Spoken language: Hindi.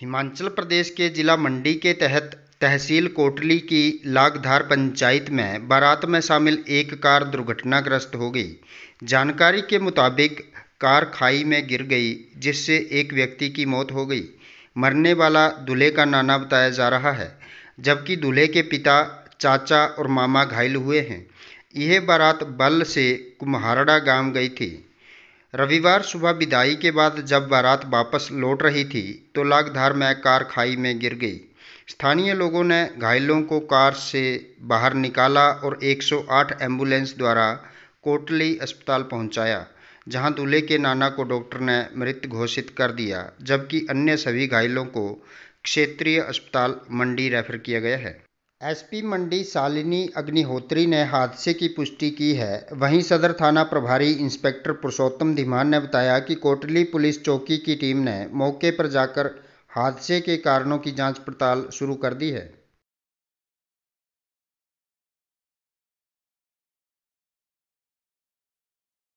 हिमाचल प्रदेश के ज़िला मंडी के तहत तहसील कोटली की लागधार पंचायत में बारात में शामिल एक कार दुर्घटनाग्रस्त हो गई जानकारी के मुताबिक कार खाई में गिर गई जिससे एक व्यक्ति की मौत हो गई मरने वाला दूल्हे का नाना बताया जा रहा है जबकि दूल्हे के पिता चाचा और मामा घायल हुए हैं यह बारात बल से कुम्हारड़ा गांव गई थी रविवार सुबह विदाई के बाद जब बारात वापस लौट रही थी तो लागधार में कार खाई में गिर गई स्थानीय लोगों ने घायलों को कार से बाहर निकाला और 108 एम्बुलेंस द्वारा कोटली अस्पताल पहुंचाया जहां दूल्हे के नाना को डॉक्टर ने मृत घोषित कर दिया जबकि अन्य सभी घायलों को क्षेत्रीय अस्पताल मंडी रेफर किया गया है एसपी मंडी सालिनी अग्निहोत्री ने हादसे की पुष्टि की है वहीं सदर थाना प्रभारी इंस्पेक्टर पुरुषोत्तम धीमान ने बताया कि कोटली पुलिस चौकी की टीम ने मौके पर जाकर हादसे के कारणों की जांच पड़ताल शुरू कर दी है